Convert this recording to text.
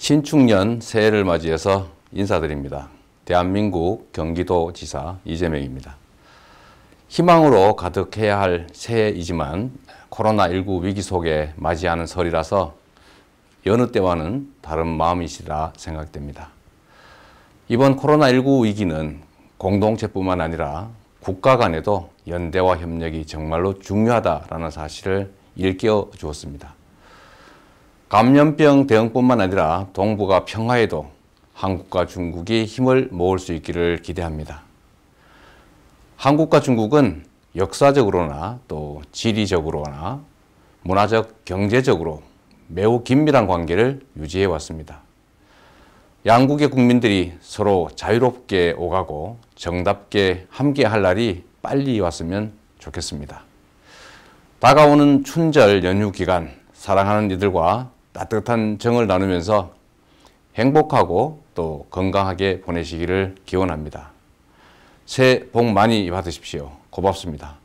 신축년 새해를 맞이해서 인사드립니다. 대한민국 경기도지사 이재명입니다. 희망으로 가득해야 할 새해이지만 코로나19 위기 속에 맞이하는 설이라서 여느 때와는 다른 마음이시라 생각됩니다. 이번 코로나19 위기는 공동체뿐만 아니라 국가 간에도 연대와 협력이 정말로 중요하다라 사실을 일깨워 주었습니다. 감염병 대응뿐만 아니라 동북아 평화에도 한국과 중국이 힘을 모을 수 있기를 기대합니다. 한국과 중국은 역사적으로나 또 지리적으로나 문화적, 경제적으로 매우 긴밀한 관계를 유지해 왔습니다. 양국의 국민들이 서로 자유롭게 오가고 정답게 함께할 날이 빨리 왔으면 좋겠습니다. 다가오는 춘절 연휴 기간 사랑하는 이들과 따뜻한 정을 나누면서 행복하고 또 건강하게 보내시기를 기원합니다. 새해 복 많이 받으십시오. 고맙습니다.